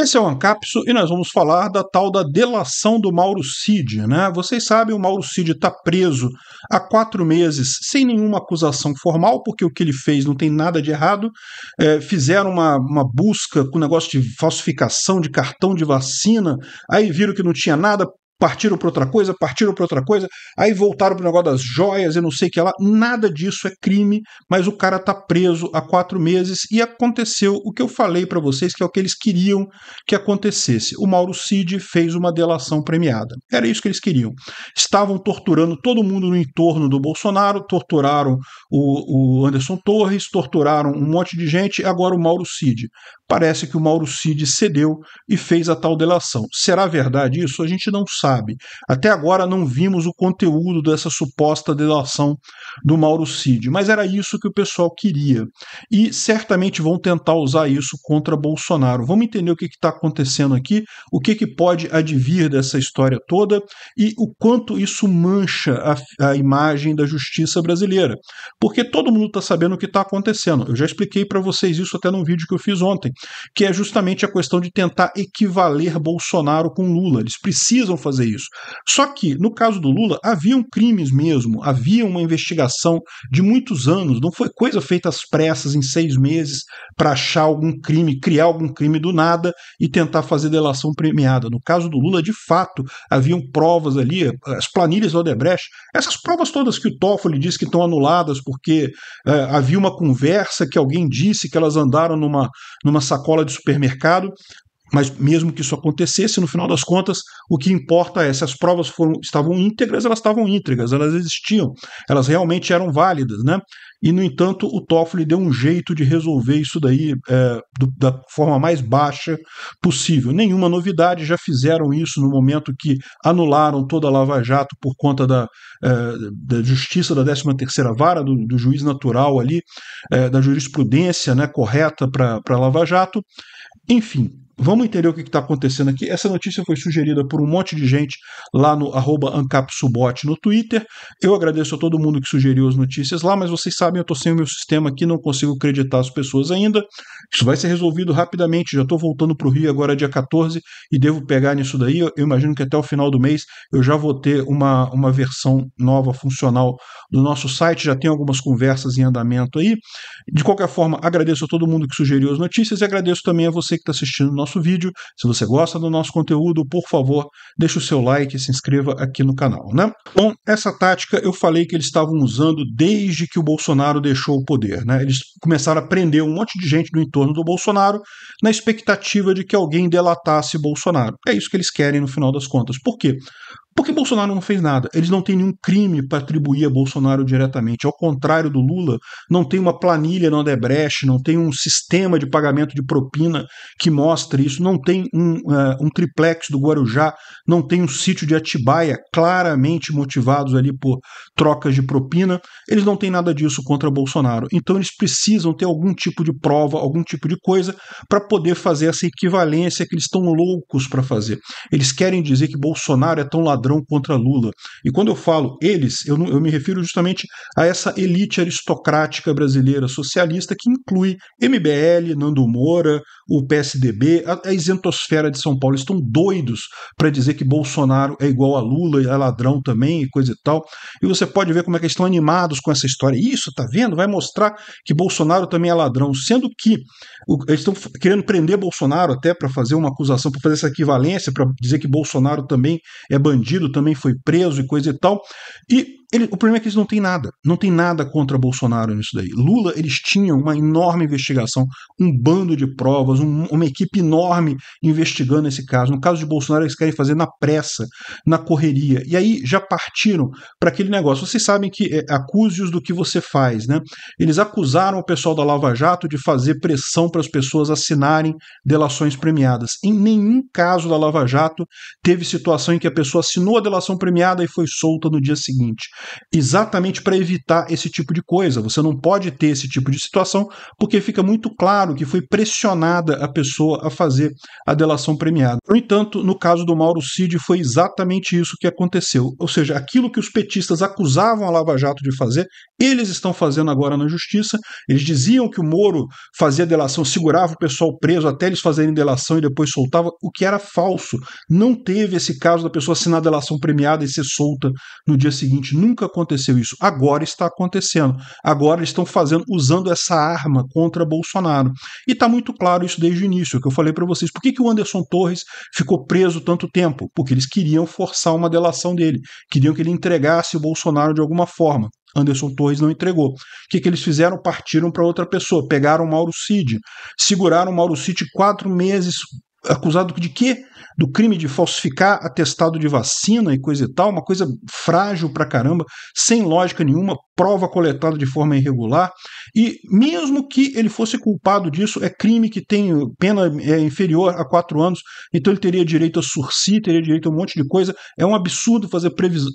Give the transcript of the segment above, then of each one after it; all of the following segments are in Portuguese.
Esse é o Ancapso e nós vamos falar da tal da delação do Mauro Cid. Né? Vocês sabem, o Mauro Cid está preso há quatro meses sem nenhuma acusação formal, porque o que ele fez não tem nada de errado. É, fizeram uma, uma busca com negócio de falsificação de cartão de vacina, aí viram que não tinha nada, partiram para outra coisa, partiram para outra coisa, aí voltaram para o negócio das joias e não sei o que lá. Nada disso é crime, mas o cara tá preso há quatro meses e aconteceu o que eu falei para vocês que é o que eles queriam que acontecesse. O Mauro Cid fez uma delação premiada. Era isso que eles queriam. Estavam torturando todo mundo no entorno do Bolsonaro, torturaram o, o Anderson Torres, torturaram um monte de gente, agora o Mauro Cid. Parece que o Mauro Cid cedeu e fez a tal delação. Será verdade isso? A gente não sabe sabe. Até agora não vimos o conteúdo dessa suposta delação do Mauro Cid, mas era isso que o pessoal queria. E certamente vão tentar usar isso contra Bolsonaro. Vamos entender o que está acontecendo aqui, o que, que pode advir dessa história toda e o quanto isso mancha a, a imagem da justiça brasileira. Porque todo mundo está sabendo o que está acontecendo. Eu já expliquei para vocês isso até num vídeo que eu fiz ontem, que é justamente a questão de tentar equivaler Bolsonaro com Lula. Eles precisam fazer fazer isso. Só que, no caso do Lula, haviam crimes mesmo, havia uma investigação de muitos anos, não foi coisa feita às pressas em seis meses para achar algum crime, criar algum crime do nada e tentar fazer delação premiada. No caso do Lula, de fato, haviam provas ali, as planilhas do Odebrecht, essas provas todas que o Toffoli diz que estão anuladas porque é, havia uma conversa que alguém disse que elas andaram numa, numa sacola de supermercado, mas mesmo que isso acontecesse, no final das contas, o que importa é se as provas foram, estavam íntegras, elas estavam íntegras, elas existiam, elas realmente eram válidas, né? E, no entanto, o Toffoli deu um jeito de resolver isso daí é, do, da forma mais baixa possível. Nenhuma novidade, já fizeram isso no momento que anularam toda a Lava Jato por conta da, é, da justiça da 13ª vara, do, do juiz natural ali, é, da jurisprudência né, correta para a Lava Jato. Enfim, Vamos entender o que está acontecendo aqui. Essa notícia foi sugerida por um monte de gente lá no AncapSubot no Twitter. Eu agradeço a todo mundo que sugeriu as notícias lá, mas vocês sabem, eu estou sem o meu sistema aqui, não consigo acreditar as pessoas ainda. Isso vai ser resolvido rapidamente. Já estou voltando para o Rio agora dia 14 e devo pegar nisso daí. Eu imagino que até o final do mês eu já vou ter uma, uma versão nova, funcional do nosso site. Já tem algumas conversas em andamento aí. De qualquer forma, agradeço a todo mundo que sugeriu as notícias e agradeço também a você que está assistindo o nosso nosso vídeo. Se você gosta do nosso conteúdo, por favor, deixe o seu like e se inscreva aqui no canal, né? Bom, essa tática eu falei que eles estavam usando desde que o Bolsonaro deixou o poder, né? Eles começaram a prender um monte de gente do entorno do Bolsonaro na expectativa de que alguém delatasse Bolsonaro. É isso que eles querem no final das contas. Por quê? Porque Bolsonaro não fez nada. Eles não têm nenhum crime para atribuir a Bolsonaro diretamente. Ao contrário do Lula, não tem uma planilha na Odebrecht, não tem um sistema de pagamento de propina que mostre isso, não tem um, uh, um triplex do Guarujá, não tem um sítio de Atibaia claramente motivados ali por trocas de propina. Eles não têm nada disso contra Bolsonaro. Então eles precisam ter algum tipo de prova, algum tipo de coisa para poder fazer essa equivalência que eles estão loucos para fazer. Eles querem dizer que Bolsonaro é tão ladrão ladrão contra Lula. E quando eu falo eles, eu, não, eu me refiro justamente a essa elite aristocrática brasileira socialista que inclui MBL, Nando Moura, o PSDB, a, a isentosfera de São Paulo. estão doidos para dizer que Bolsonaro é igual a Lula, é ladrão também e coisa e tal. E você pode ver como é que eles estão animados com essa história. Isso, tá vendo? Vai mostrar que Bolsonaro também é ladrão, sendo que o, eles estão querendo prender Bolsonaro até para fazer uma acusação, para fazer essa equivalência, para dizer que Bolsonaro também é bandido agredido, também foi preso e coisa e tal. E ele, o problema é que eles não têm nada. Não tem nada contra Bolsonaro nisso daí. Lula, eles tinham uma enorme investigação, um bando de provas, um, uma equipe enorme investigando esse caso. No caso de Bolsonaro, eles querem fazer na pressa, na correria. E aí já partiram para aquele negócio. Vocês sabem que é, acuse-os do que você faz, né? Eles acusaram o pessoal da Lava Jato de fazer pressão para as pessoas assinarem delações premiadas. Em nenhum caso da Lava Jato teve situação em que a pessoa assinou a delação premiada e foi solta no dia seguinte exatamente para evitar esse tipo de coisa. Você não pode ter esse tipo de situação, porque fica muito claro que foi pressionada a pessoa a fazer a delação premiada. No entanto, no caso do Mauro Cid, foi exatamente isso que aconteceu. Ou seja, aquilo que os petistas acusavam a Lava Jato de fazer, eles estão fazendo agora na justiça. Eles diziam que o Moro fazia delação, segurava o pessoal preso até eles fazerem delação e depois soltava, o que era falso. Não teve esse caso da pessoa assinar delação premiada e ser solta no dia seguinte. Nunca Nunca aconteceu isso. Agora está acontecendo. Agora eles estão fazendo, usando essa arma contra Bolsonaro. E está muito claro isso desde o início, que eu falei para vocês. Por que, que o Anderson Torres ficou preso tanto tempo? Porque eles queriam forçar uma delação dele. Queriam que ele entregasse o Bolsonaro de alguma forma. Anderson Torres não entregou. O que, que eles fizeram? Partiram para outra pessoa, pegaram Mauro Cid, seguraram Mauro Cid quatro meses, acusado de quê? do crime de falsificar atestado de vacina e coisa e tal, uma coisa frágil pra caramba, sem lógica nenhuma, prova coletada de forma irregular. E mesmo que ele fosse culpado disso, é crime que tem pena é, inferior a quatro anos, então ele teria direito a sursi, teria direito a um monte de coisa. É um absurdo fazer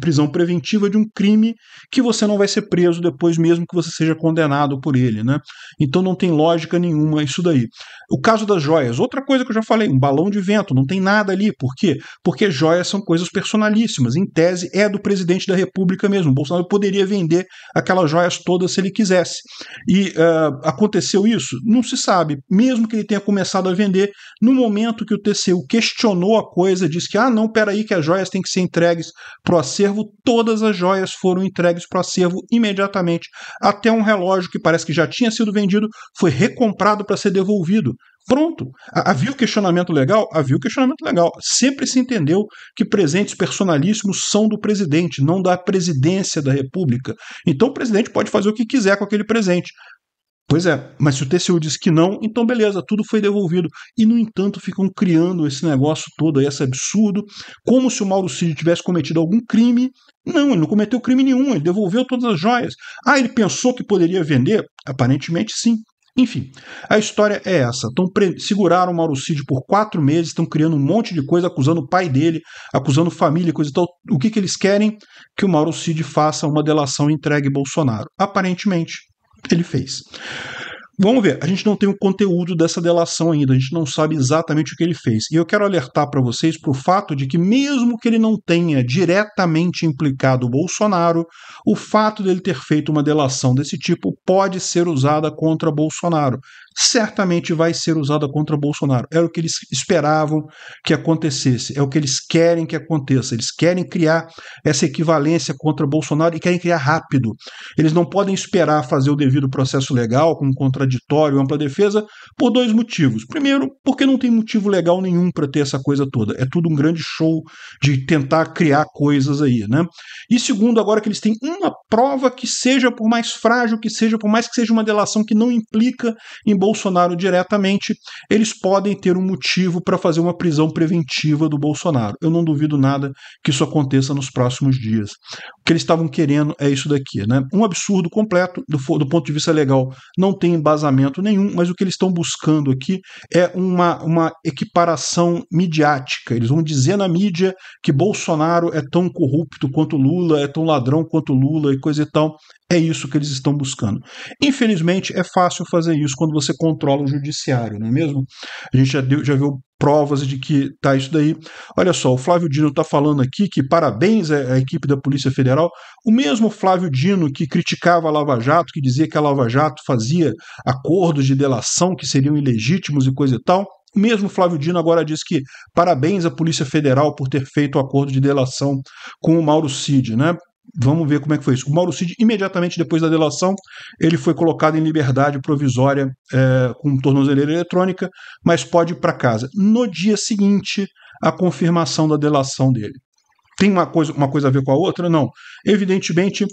prisão preventiva de um crime que você não vai ser preso depois, mesmo que você seja condenado por ele, né? Então não tem lógica nenhuma isso daí. O caso das joias, outra coisa que eu já falei, um balão de vento, não tem nada ali. Por quê? Porque joias são coisas personalíssimas. Em tese, é do presidente da República mesmo. O Bolsonaro poderia vender aquelas joias todas se ele quisesse. E uh, aconteceu isso? Não se sabe. Mesmo que ele tenha começado a vender, no momento que o TCU questionou a coisa, disse que, ah, não, peraí, que as joias têm que ser entregues para o acervo, todas as joias foram entregues para o acervo imediatamente. Até um relógio que parece que já tinha sido vendido foi recomprado para ser devolvido Pronto. Havia o questionamento legal? Havia o questionamento legal. Sempre se entendeu que presentes personalíssimos são do presidente, não da presidência da República. Então o presidente pode fazer o que quiser com aquele presente. Pois é, mas se o TCU diz que não, então beleza, tudo foi devolvido. E, no entanto, ficam criando esse negócio todo aí, esse absurdo, como se o Mauro Cid tivesse cometido algum crime. Não, ele não cometeu crime nenhum, ele devolveu todas as joias. Ah, ele pensou que poderia vender? Aparentemente sim, enfim, a história é essa. Então, seguraram o Cid por quatro meses, estão criando um monte de coisa, acusando o pai dele, acusando família, coisa e tal. O que, que eles querem? Que o Mauro Cid faça uma delação e entregue Bolsonaro. Aparentemente, ele fez. Vamos ver, a gente não tem o conteúdo dessa delação ainda, a gente não sabe exatamente o que ele fez. E eu quero alertar para vocês para o fato de que, mesmo que ele não tenha diretamente implicado o Bolsonaro, o fato dele ter feito uma delação desse tipo pode ser usada contra Bolsonaro certamente vai ser usada contra Bolsonaro. Era o que eles esperavam que acontecesse, é o que eles querem que aconteça. Eles querem criar essa equivalência contra Bolsonaro e querem criar rápido. Eles não podem esperar fazer o devido processo legal, com contraditório, ampla defesa, por dois motivos. Primeiro, porque não tem motivo legal nenhum para ter essa coisa toda. É tudo um grande show de tentar criar coisas aí, né? E segundo, agora que eles têm uma prova que seja por mais frágil que seja, por mais que seja uma delação que não implica em Bolsonaro, Bolsonaro diretamente, eles podem ter um motivo para fazer uma prisão preventiva do Bolsonaro. Eu não duvido nada que isso aconteça nos próximos dias. O que eles estavam querendo é isso daqui, né? Um absurdo completo do, do ponto de vista legal, não tem embasamento nenhum, mas o que eles estão buscando aqui é uma, uma equiparação midiática. Eles vão dizer na mídia que Bolsonaro é tão corrupto quanto Lula, é tão ladrão quanto Lula e coisa e tal. É isso que eles estão buscando. Infelizmente, é fácil fazer isso quando você controla o judiciário, não é mesmo? A gente já, deu, já viu provas de que tá isso daí. Olha só, o Flávio Dino está falando aqui que parabéns à equipe da Polícia Federal. O mesmo Flávio Dino que criticava a Lava Jato, que dizia que a Lava Jato fazia acordos de delação que seriam ilegítimos e coisa e tal. O mesmo Flávio Dino agora diz que parabéns à Polícia Federal por ter feito o acordo de delação com o Mauro Cid, né? Vamos ver como é que foi isso. O Mauro Cid, imediatamente depois da delação, ele foi colocado em liberdade provisória é, com tornozeleira eletrônica, mas pode ir para casa. No dia seguinte, a confirmação da delação dele. Tem uma coisa, uma coisa a ver com a outra? Não. Evidentemente,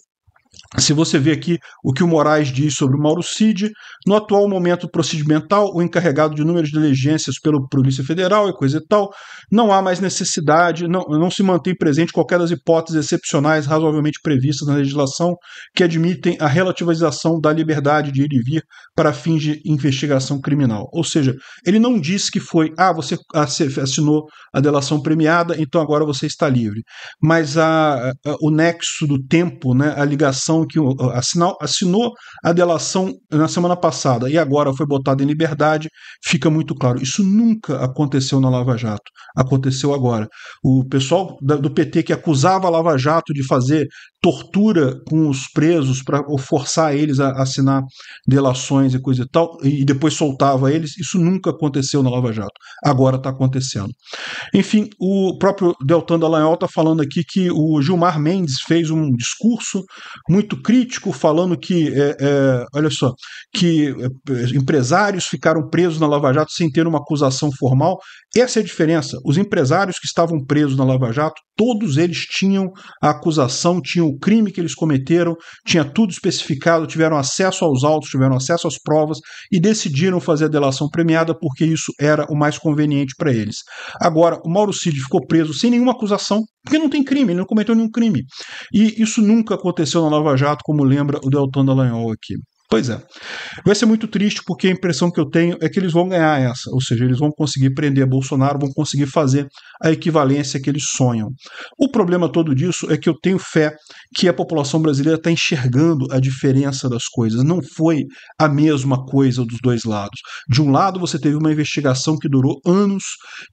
se você vê aqui o que o Moraes diz sobre o Mauro Cid, no atual momento procedimental, o encarregado de números de diligências pela Polícia Federal e coisa e tal, não há mais necessidade, não, não se mantém presente qualquer das hipóteses excepcionais razoavelmente previstas na legislação que admitem a relativização da liberdade de ir e vir para fins de investigação criminal. Ou seja, ele não disse que foi, ah, você assinou a delação premiada, então agora você está livre. Mas a, a o nexo do tempo, né, a ligação delação que assinou, assinou a delação na semana passada e agora foi botada em liberdade, fica muito claro. Isso nunca aconteceu na Lava Jato, aconteceu agora. O pessoal do PT que acusava a Lava Jato de fazer tortura com os presos para forçar eles a assinar delações e coisa e tal, e depois soltava eles. Isso nunca aconteceu na Lava Jato. Agora está acontecendo. Enfim, o próprio Deltan Dallagnol está falando aqui que o Gilmar Mendes fez um discurso muito crítico, falando que, é, é, olha só, que é, empresários ficaram presos na Lava Jato sem ter uma acusação formal. Essa é a diferença. Os empresários que estavam presos na Lava Jato, todos eles tinham a acusação, tinham o crime que eles cometeram, tinha tudo especificado, tiveram acesso aos autos, tiveram acesso às provas e decidiram fazer a delação premiada porque isso era o mais conveniente para eles. Agora, o Mauro Cid ficou preso sem nenhuma acusação, porque não tem crime, ele não cometeu nenhum crime. E isso nunca aconteceu na Lava Jato, como lembra o Deltan Dallagnol aqui. Pois é. Vai ser muito triste porque a impressão que eu tenho é que eles vão ganhar essa, ou seja, eles vão conseguir prender Bolsonaro, vão conseguir fazer a equivalência que eles sonham. O problema todo disso é que eu tenho fé que a população brasileira está enxergando a diferença das coisas. Não foi a mesma coisa dos dois lados. De um lado, você teve uma investigação que durou anos,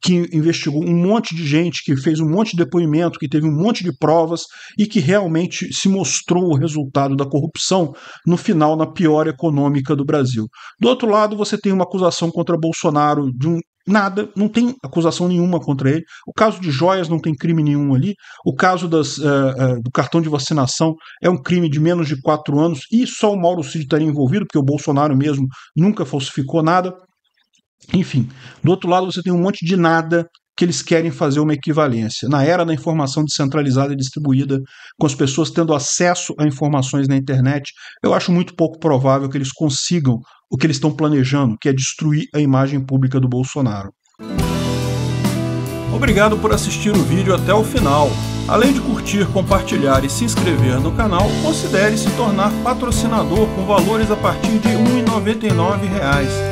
que investigou um monte de gente, que fez um monte de depoimento, que teve um monte de provas e que realmente se mostrou o resultado da corrupção, no final, na pior econômica do Brasil. Do outro lado, você tem uma acusação contra Bolsonaro de um Nada, não tem acusação nenhuma contra ele. O caso de joias não tem crime nenhum ali. O caso das, uh, uh, do cartão de vacinação é um crime de menos de quatro anos e só o Mauro Cid estaria envolvido, porque o Bolsonaro mesmo nunca falsificou nada. Enfim, do outro lado você tem um monte de nada que eles querem fazer uma equivalência. Na era da informação descentralizada e distribuída, com as pessoas tendo acesso a informações na internet, eu acho muito pouco provável que eles consigam o que eles estão planejando, que é destruir a imagem pública do Bolsonaro. Obrigado por assistir o vídeo até o final. Além de curtir, compartilhar e se inscrever no canal, considere se tornar patrocinador com valores a partir de R$ 1,99